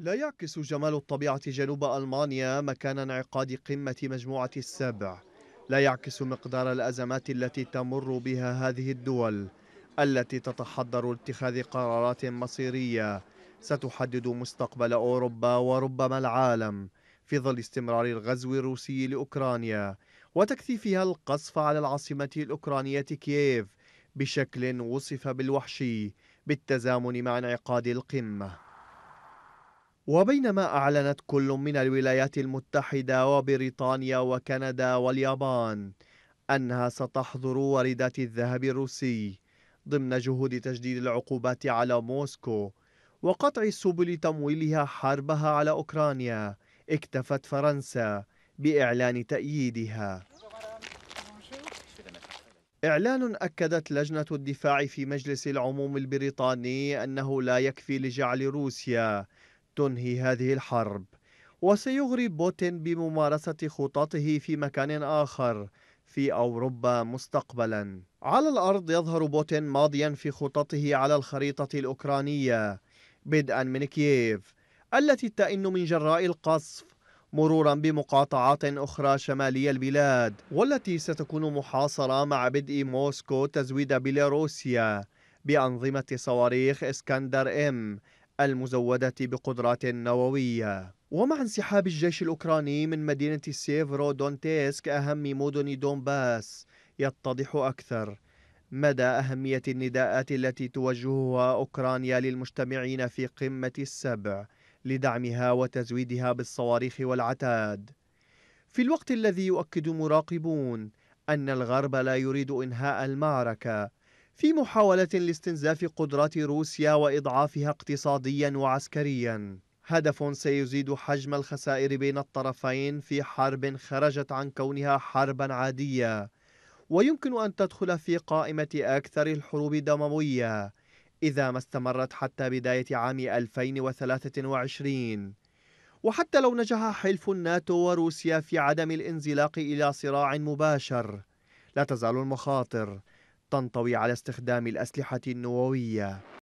لا يعكس جمال الطبيعة جنوب ألمانيا مكان انعقاد قمة مجموعة السبع لا يعكس مقدار الأزمات التي تمر بها هذه الدول التي تتحضر اتخاذ قرارات مصيرية ستحدد مستقبل أوروبا وربما العالم في ظل استمرار الغزو الروسي لأوكرانيا وتكثيفها القصف على العاصمة الأوكرانية كييف بشكل وصف بالوحشي بالتزامن مع انعقاد القمة وبينما أعلنت كل من الولايات المتحدة وبريطانيا وكندا واليابان أنها ستحظر واردات الذهب الروسي ضمن جهود تجديد العقوبات على موسكو وقطع سبل تمويلها حربها على أوكرانيا اكتفت فرنسا بإعلان تأييدها إعلان أكدت لجنة الدفاع في مجلس العموم البريطاني أنه لا يكفي لجعل روسيا تنهي هذه الحرب وسيغري بوتين بممارسة خططه في مكان آخر في أوروبا مستقبلا على الأرض يظهر بوتين ماضيا في خططه على الخريطة الأوكرانية بدءا من كييف التي تئن من جراء القصف مرورا بمقاطعات أخرى شمالي البلاد والتي ستكون محاصرة مع بدء موسكو تزويد بيلاروسيا بأنظمة صواريخ اسكندر ام المزودة بقدرات نووية ومع انسحاب الجيش الأوكراني من مدينة سيفرو دونتيسك أهم مدن دونباس يتضح أكثر مدى أهمية النداءات التي توجهها أوكرانيا للمجتمعين في قمة السبع لدعمها وتزويدها بالصواريخ والعتاد في الوقت الذي يؤكد مراقبون أن الغرب لا يريد إنهاء المعركة في محاولة لاستنزاف قدرات روسيا وإضعافها اقتصاديا وعسكريا هدف سيزيد حجم الخسائر بين الطرفين في حرب خرجت عن كونها حربا عادية ويمكن أن تدخل في قائمة أكثر الحروب دموية إذا ما استمرت حتى بداية عام 2023 وحتى لو نجح حلف الناتو وروسيا في عدم الانزلاق إلى صراع مباشر لا تزال المخاطر تنطوي على استخدام الأسلحة النووية